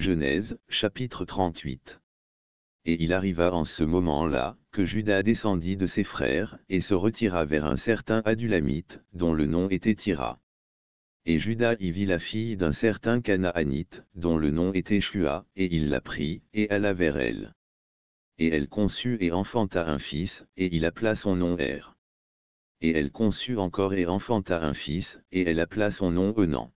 Genèse, chapitre 38. Et il arriva en ce moment-là, que Judas descendit de ses frères, et se retira vers un certain Adulamite, dont le nom était Tira. Et Judas y vit la fille d'un certain Canaanite, dont le nom était Shua, et il la prit, et alla vers elle. Et elle conçut et enfanta un fils, et il appela son nom Er. Et elle conçut encore et enfanta un fils, et elle appela son nom Onan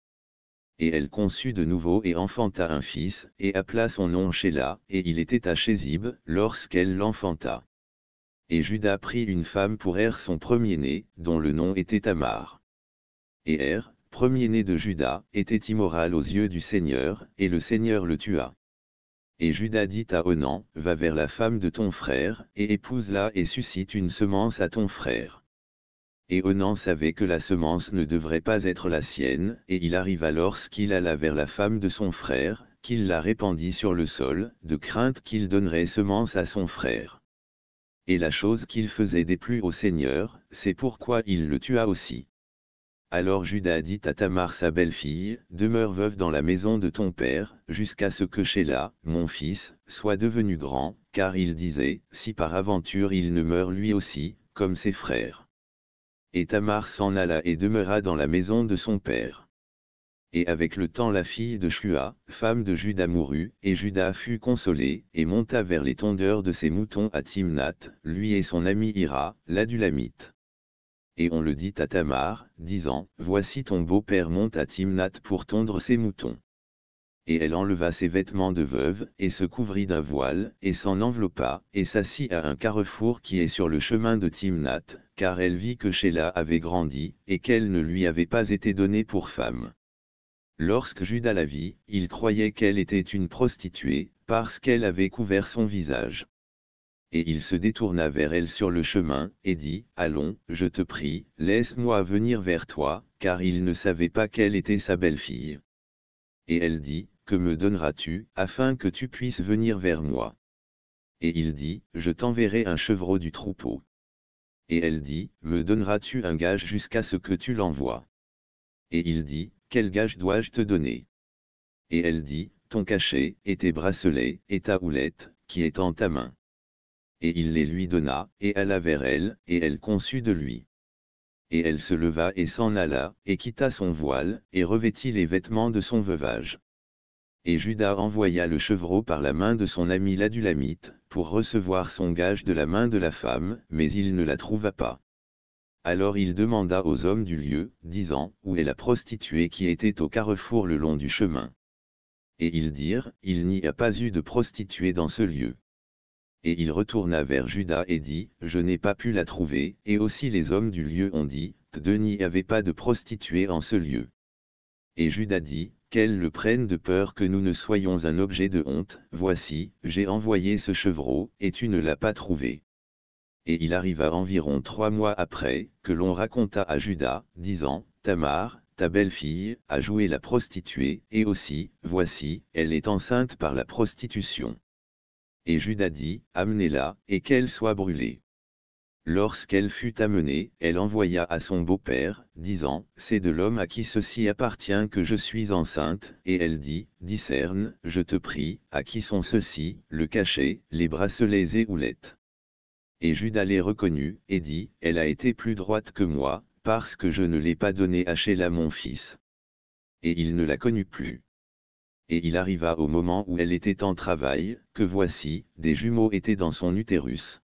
et elle conçut de nouveau et enfanta un fils, et appela son nom Shéla, et il était à Chézib, lorsqu'elle l'enfanta. Et Judas prit une femme pour Er son premier-né, dont le nom était Amar. Et Er, premier-né de Judas, était immoral aux yeux du Seigneur, et le Seigneur le tua. Et Judas dit à Onan, va vers la femme de ton frère, et épouse-la et suscite une semence à ton frère et Onan savait que la semence ne devrait pas être la sienne, et il arriva lorsqu'il alla vers la femme de son frère, qu'il la répandit sur le sol, de crainte qu'il donnerait semence à son frère. Et la chose qu'il faisait déplut au Seigneur, c'est pourquoi il le tua aussi. Alors Judas dit à Tamar sa belle-fille, demeure veuve dans la maison de ton père, jusqu'à ce que Shéla, mon fils, soit devenu grand, car il disait, si par aventure il ne meurt lui aussi, comme ses frères. Et Tamar s'en alla et demeura dans la maison de son père. Et avec le temps la fille de Shua, femme de Juda mourut, et Juda fut consolé, et monta vers les tondeurs de ses moutons à Timnath, lui et son ami Ira, l'Adulamite. Et on le dit à Tamar, disant, Voici ton beau-père monte à Timnath pour tondre ses moutons. Et elle enleva ses vêtements de veuve, et se couvrit d'un voile, et s'en enveloppa, et s'assit à un carrefour qui est sur le chemin de Timnath, car elle vit que Sheila avait grandi, et qu'elle ne lui avait pas été donnée pour femme. Lorsque Judas la vit, il croyait qu'elle était une prostituée, parce qu'elle avait couvert son visage. Et il se détourna vers elle sur le chemin, et dit, Allons, je te prie, laisse-moi venir vers toi, car il ne savait pas qu'elle était sa belle-fille. Et elle dit, Que me donneras-tu, afin que tu puisses venir vers moi Et il dit, Je t'enverrai un chevreau du troupeau. Et elle dit, me donneras-tu un gage jusqu'à ce que tu l'envoies Et il dit, quel gage dois-je te donner Et elle dit, ton cachet, et tes bracelets, et ta houlette, qui est en ta main. Et il les lui donna, et alla vers elle, et elle conçut de lui. Et elle se leva et s'en alla, et quitta son voile, et revêtit les vêtements de son veuvage et Judas envoya le chevreau par la main de son ami l'Adulamite, pour recevoir son gage de la main de la femme, mais il ne la trouva pas. Alors il demanda aux hommes du lieu, disant, Où est la prostituée qui était au carrefour le long du chemin Et ils dirent, Il n'y a pas eu de prostituée dans ce lieu. Et il retourna vers Judas et dit, Je n'ai pas pu la trouver, et aussi les hommes du lieu ont dit, que Denis n'y avait pas de prostituée en ce lieu. Et Judas dit, qu'elle le prenne de peur que nous ne soyons un objet de honte, voici, j'ai envoyé ce chevreau, et tu ne l'as pas trouvé. Et il arriva environ trois mois après, que l'on raconta à Judas, disant, Tamar, ta belle-fille, a joué la prostituée, et aussi, voici, elle est enceinte par la prostitution. Et Judas dit, Amenez-la, et qu'elle soit brûlée. Lorsqu'elle fut amenée, elle envoya à son beau-père, disant, C'est de l'homme à qui ceci appartient que je suis enceinte, et elle dit, Discerne, je te prie, à qui sont ceux-ci, le cachet, les bracelets et houlettes. Et Judas les reconnut, et dit, Elle a été plus droite que moi, parce que je ne l'ai pas donnée à Sheila mon fils. Et il ne la connut plus. Et il arriva au moment où elle était en travail, que voici, des jumeaux étaient dans son utérus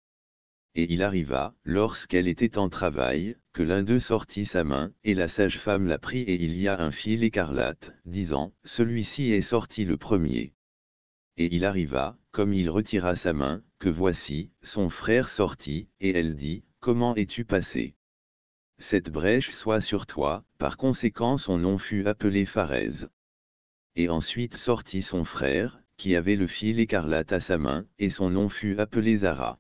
et il arriva, lorsqu'elle était en travail, que l'un d'eux sortit sa main, et la sage-femme la prit et il y a un fil écarlate, disant, celui-ci est sorti le premier. Et il arriva, comme il retira sa main, que voici, son frère sortit, et elle dit, comment es-tu passé Cette brèche soit sur toi, par conséquent son nom fut appelé Pharèse. Et ensuite sortit son frère, qui avait le fil écarlate à sa main, et son nom fut appelé Zara.